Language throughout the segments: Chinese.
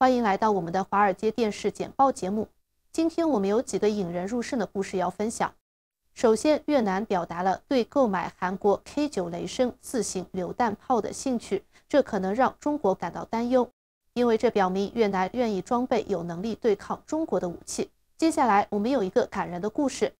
欢迎来到我们的华尔街电视简报节目。今天我们有几个引人入胜的故事要分享。首先，越南表达了对购买韩国 K 九雷声自行榴弹炮的兴趣，这可能让中国感到担忧，因为这表明越南愿意装备有能力对抗中国的武器。接下来，我们有一个感人的故事，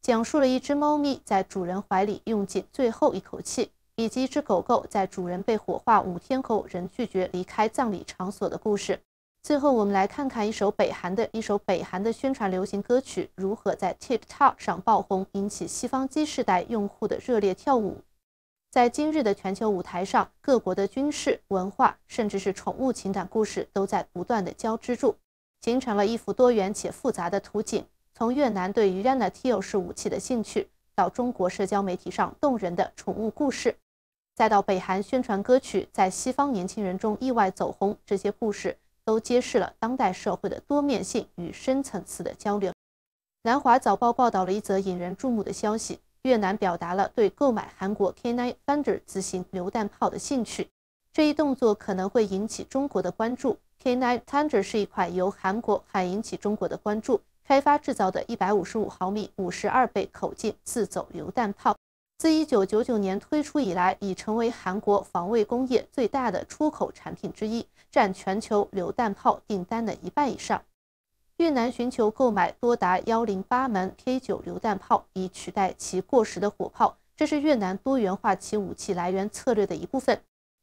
讲述了一只猫咪在主人怀里用尽最后一口气，以及一只狗狗在主人被火化五天后仍拒绝离开葬礼场所的故事。最后，我们来看看一首北韩的一首北韩的宣传流行歌曲如何在 TikTok 上爆红，引起西方 Z 世代用户的热烈跳舞。在今日的全球舞台上，各国的军事文化，甚至是宠物情感故事，都在不断的交织住，形成了一幅多元且复杂的图景。从越南对于 r a n t t i o 式武器的兴趣，到中国社交媒体上动人的宠物故事，再到北韩宣传歌曲在西方年轻人中意外走红，这些故事。都揭示了当代社会的多面性与深层次的交流。南华早报报道了一则引人注目的消息：越南表达了对购买韩国 K9 Thunder 自行榴弹炮的兴趣。这一动作可能会引起中国的关注。K9 Thunder 是一款由韩国海引起中国的关注开发制造的155毫米52倍口径自走榴弹炮。自一九九九年推出以来，已成为韩国防卫工业最大的出口产品之一，占全球榴弹炮订单的一半以上。越南寻求购买多达幺零八门 K 九榴弹炮，以取代其过时的火炮。这是越南多元化其武器来源策略的一部分。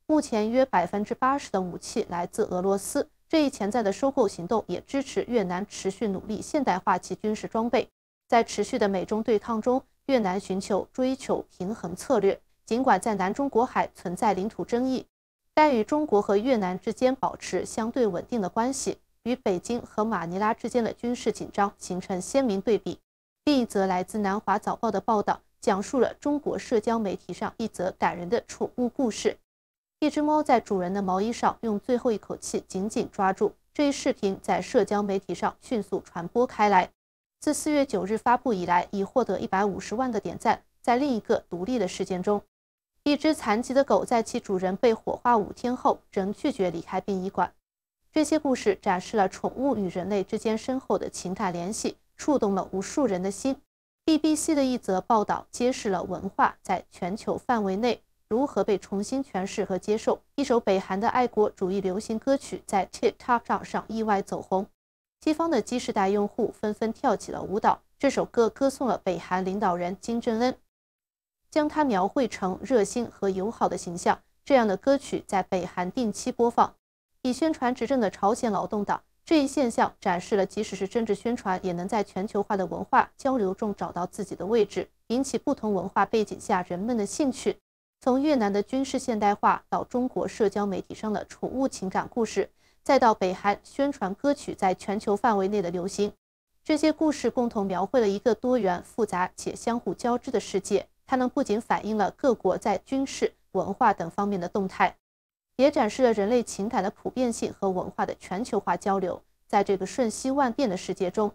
目前，约百分之八十的武器来自俄罗斯。这一潜在的收购行动也支持越南持续努力现代化其军事装备。在持续的美中对抗中。越南寻求追求平衡策略，尽管在南中国海存在领土争议，但与中国和越南之间保持相对稳定的关系，与北京和马尼拉之间的军事紧张形成鲜明对比。另一则来自《南华早报》的报道，讲述了中国社交媒体上一则感人的宠物故事：一只猫在主人的毛衣上用最后一口气紧紧抓住。这一视频在社交媒体上迅速传播开来。自四月九日发布以来，已获得一百五十万的点赞。在另一个独立的事件中，一只残疾的狗在其主人被火化五天后，仍拒绝离开殡仪馆。这些故事展示了宠物与人类之间深厚的情感联系，触动了无数人的心。BBC 的一则报道揭示了文化在全球范围内如何被重新诠释和接受。一首北韩的爱国主义流行歌曲在 TikTok 上意外走红。西方的基世代用户纷纷跳起了舞蹈。这首歌歌颂了北韩领导人金正恩，将他描绘成热心和友好的形象。这样的歌曲在北韩定期播放，以宣传执政的朝鲜劳动党。这一现象展示了，即使是政治宣传，也能在全球化的文化交流中找到自己的位置，引起不同文化背景下人们的兴趣。从越南的军事现代化到中国社交媒体上的宠物情感故事。再到北韩宣传歌曲在全球范围内的流行，这些故事共同描绘了一个多元、复杂且相互交织的世界。它们不仅反映了各国在军事、文化等方面的动态，也展示了人类情感的普遍性和文化的全球化交流。在这个瞬息万变的世界中，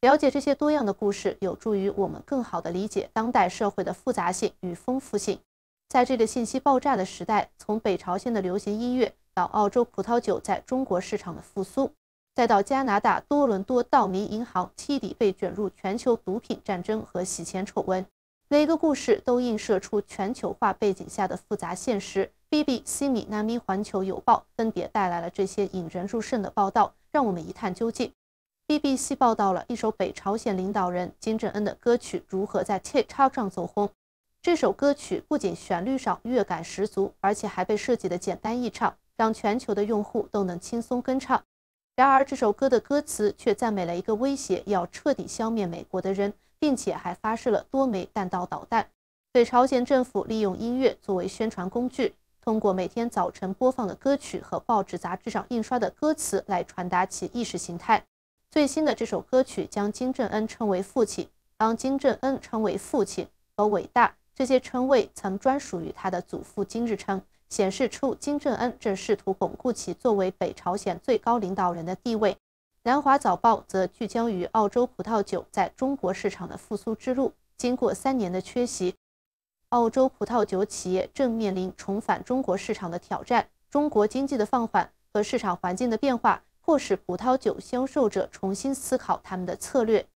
了解这些多样的故事，有助于我们更好地理解当代社会的复杂性与丰富性。在这个信息爆炸的时代，从北朝鲜的流行音乐。到澳洲葡萄酒在中国市场的复苏，再到加拿大多伦多道明银行彻底被卷入全球毒品战争和洗钱丑闻，每个故事都映射出全球化背景下的复杂现实。BBC、米南米环球邮报分别带来了这些引人入胜的报道，让我们一探究竟。BBC 报道了一首北朝鲜领导人金正恩的歌曲如何在 TikTok 上走红。这首歌曲不仅旋律上乐感十足，而且还被设计的简单易唱。让全球的用户都能轻松跟唱。然而，这首歌的歌词却赞美了一个威胁要彻底消灭美国的人，并且还发射了多枚弹道导弹。对朝鲜政府利用音乐作为宣传工具，通过每天早晨播放的歌曲和报纸、杂志上印刷的歌词来传达其意识形态。最新的这首歌曲将金正恩称为父亲，当金正恩称为父亲和伟大。这些称谓曾专属于他的祖父金日成。显示出金正恩正试图巩固其作为北朝鲜最高领导人的地位。南华早报则聚焦于澳洲葡萄酒在中国市场的复苏之路。经过三年的缺席，澳洲葡萄酒企业正面临重返中国市场的挑战。中国经济的放缓和市场环境的变化，迫使葡萄酒销售者重新思考他们的策略。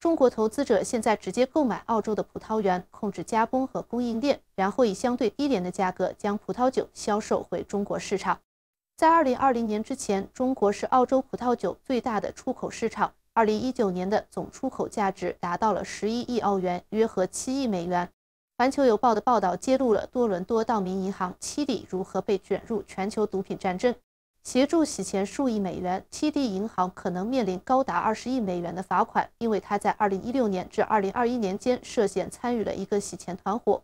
中国投资者现在直接购买澳洲的葡萄园，控制加工和供应链，然后以相对低廉的价格将葡萄酒销售回中国市场。在2020年之前，中国是澳洲葡萄酒最大的出口市场。2019年的总出口价值达到了11亿澳元，约合7亿美元。环球邮报的报道揭露了多伦多道明银行七里如何被卷入全球毒品战争。协助洗钱数亿美元，TD 银行可能面临高达二十亿美元的罚款，因为他在2016年至2021年间涉嫌参与了一个洗钱团伙。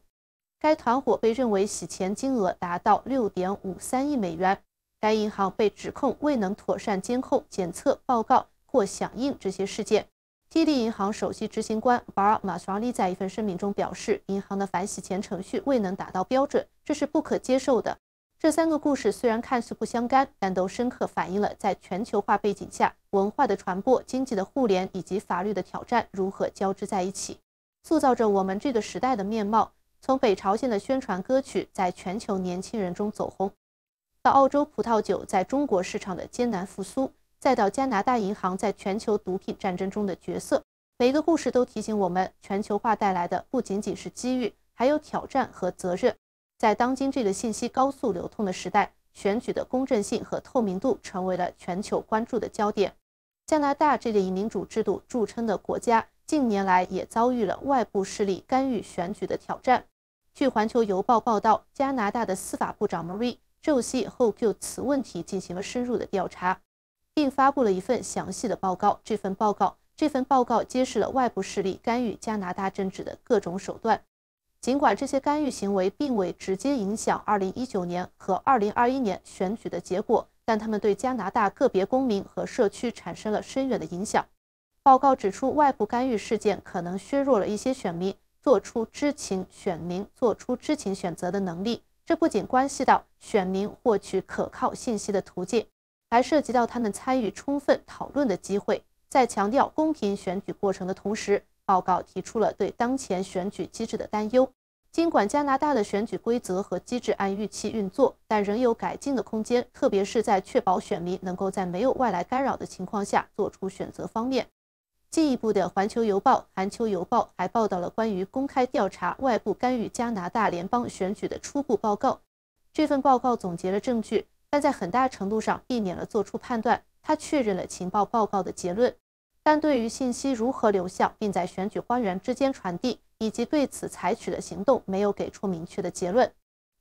该团伙被认为洗钱金额达到6.53亿美元。该银行被指控未能妥善监控、检测、报告或响应这些事件。TD 银行首席执行官巴尔马斯拉利在一份声明中表示：“银行的反洗钱程序未能达到标准，这是不可接受的。”这三个故事虽然看似不相干，但都深刻反映了在全球化背景下，文化的传播、经济的互联以及法律的挑战如何交织在一起，塑造着我们这个时代的面貌。从北朝鲜的宣传歌曲在全球年轻人中走红，到澳洲葡萄酒在中国市场的艰难复苏，再到加拿大银行在全球毒品战争中的角色，每一个故事都提醒我们，全球化带来的不仅仅是机遇，还有挑战和责任。在当今这个信息高速流通的时代，选举的公正性和透明度成为了全球关注的焦点。加拿大这个以民主制度著称的国家，近年来也遭遇了外部势力干预选举的挑战。据《环球邮报》报道，加拿大的司法部长 Marie 之后就此问题进行了深入的调查，并发布了一份详细的报告。这份报告这份报告揭示了外部势力干预加拿大政治的各种手段。尽管这些干预行为并未直接影响2019年和2021年选举的结果，但他们对加拿大个别公民和社区产生了深远的影响。报告指出，外部干预事件可能削弱了一些选民做出知情选民做出知情选择的能力。这不仅关系到选民获取可靠信息的途径，还涉及到他们参与充分讨论的机会。在强调公平选举过程的同时，报告提出了对当前选举机制的担忧。尽管加拿大的选举规则和机制按预期运作，但仍有改进的空间，特别是在确保选民能够在没有外来干扰的情况下做出选择方面。进一步的，《环球邮报》《环球邮报》还报道了关于公开调查外部干预加拿大联邦选举的初步报告。这份报告总结了证据，但在很大程度上避免了做出判断。他确认了情报报告的结论。但对于信息如何流向，并在选举官员之间传递，以及对此采取的行动，没有给出明确的结论。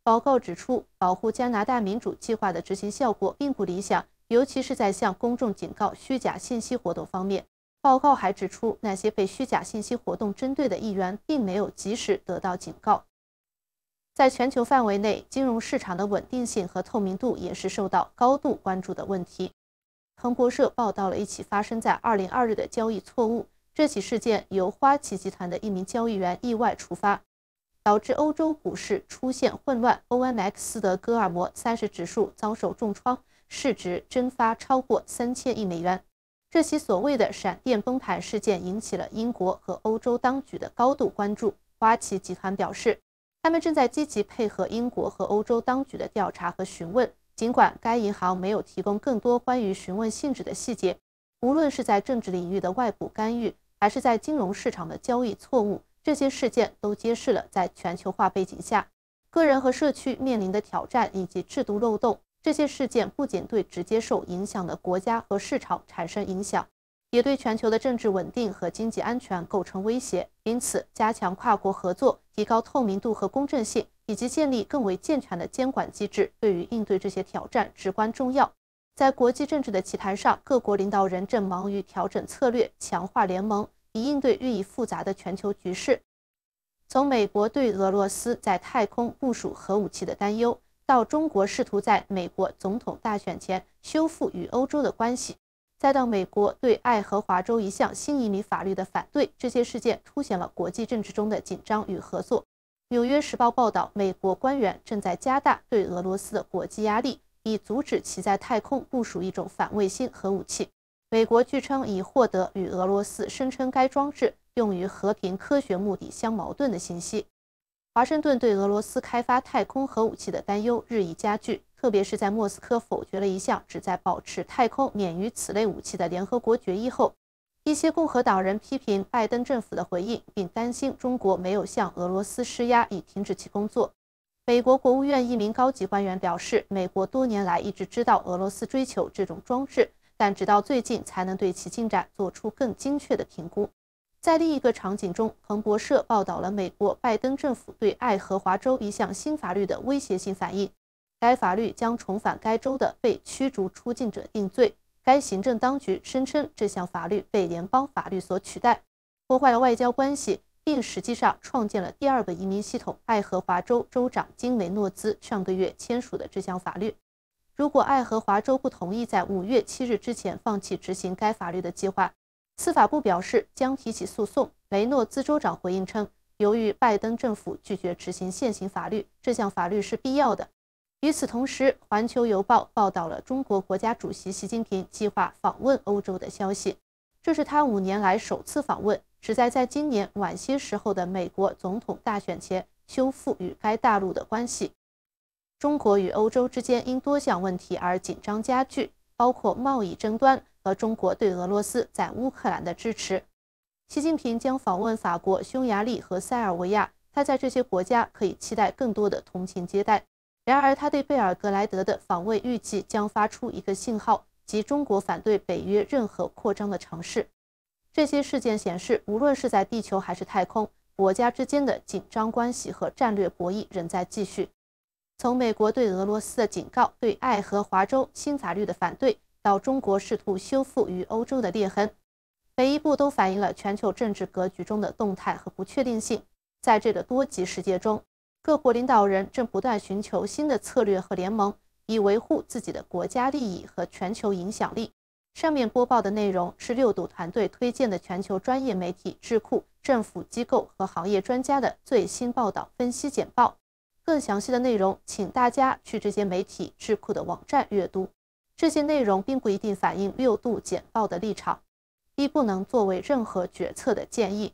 报告指出，保护加拿大民主计划的执行效果并不理想，尤其是在向公众警告虚假信息活动方面。报告还指出，那些被虚假信息活动针对的议员，并没有及时得到警告。在全球范围内，金融市场的稳定性和透明度也是受到高度关注的问题。彭博社报道了一起发生在二零二日的交易错误。这起事件由花旗集团的一名交易员意外触发，导致欧洲股市出现混乱。OMX 的戈尔摩三十指数遭受重创，市值蒸发超过三千亿美元。这起所谓的“闪电崩盘”事件引起了英国和欧洲当局的高度关注。花旗集团表示，他们正在积极配合英国和欧洲当局的调查和询问。尽管该银行没有提供更多关于询问性质的细节，无论是在政治领域的外部干预，还是在金融市场的交易错误，这些事件都揭示了在全球化背景下，个人和社区面临的挑战以及制度漏洞。这些事件不仅对直接受影响的国家和市场产生影响，也对全球的政治稳定和经济安全构成威胁。因此，加强跨国合作，提高透明度和公正性。以及建立更为健全的监管机制，对于应对这些挑战至关重要。在国际政治的棋盘上，各国领导人正忙于调整策略、强化联盟，以应对日益复杂的全球局势。从美国对俄罗斯在太空部署核武器的担忧，到中国试图在美国总统大选前修复与欧洲的关系，再到美国对爱荷华州一项新移民法律的反对，这些事件凸显了国际政治中的紧张与合作。《纽约时报》报道，美国官员正在加大对俄罗斯的国际压力，以阻止其在太空部署一种反卫星核武器。美国据称已获得与俄罗斯声称该装置用于和平科学目的相矛盾的信息。华盛顿对俄罗斯开发太空核武器的担忧日益加剧，特别是在莫斯科否决了一项旨在保持太空免于此类武器的联合国决议后。一些共和党人批评拜登政府的回应，并担心中国没有向俄罗斯施压以停止其工作。美国国务院一名高级官员表示，美国多年来一直知道俄罗斯追求这种装置，但直到最近才能对其进展做出更精确的评估。在另一个场景中，彭博社报道了美国拜登政府对爱荷华州一项新法律的威胁性反应。该法律将重返该州的被驱逐出境者定罪。该行政当局声称，这项法律被联邦法律所取代，破坏了外交关系，并实际上创建了第二个移民系统。爱荷华州州长金雷诺兹上个月签署的这项法律，如果爱荷华州不同意在五月七日之前放弃执行该法律的计划，司法部表示将提起诉讼。雷诺兹州长回应称，由于拜登政府拒绝执行现行法律，这项法律是必要的。与此同时，《环球邮报》报道了中国国家主席习近平计划访问欧洲的消息，这是他五年来首次访问，旨在在今年晚些时候的美国总统大选前修复与该大陆的关系。中国与欧洲之间因多项问题而紧张加剧，包括贸易争端和中国对俄罗斯在乌克兰的支持。习近平将访问法国、匈牙利和塞尔维亚，他在这些国家可以期待更多的同情接待。然而，他对贝尔格莱德的访问预计将发出一个信号，即中国反对北约任何扩张的尝试。这些事件显示，无论是在地球还是太空，国家之间的紧张关系和战略博弈仍在继续。从美国对俄罗斯的警告，对爱荷华州新法律的反对，到中国试图修复与欧洲的裂痕，每一步都反映了全球政治格局中的动态和不确定性。在这个多极世界中。各国领导人正不断寻求新的策略和联盟，以维护自己的国家利益和全球影响力。上面播报的内容是六度团队推荐的全球专业媒体、智库、政府机构和行业专家的最新报道分析简报。更详细的内容，请大家去这些媒体、智库的网站阅读。这些内容并不一定反映六度简报的立场，亦不能作为任何决策的建议。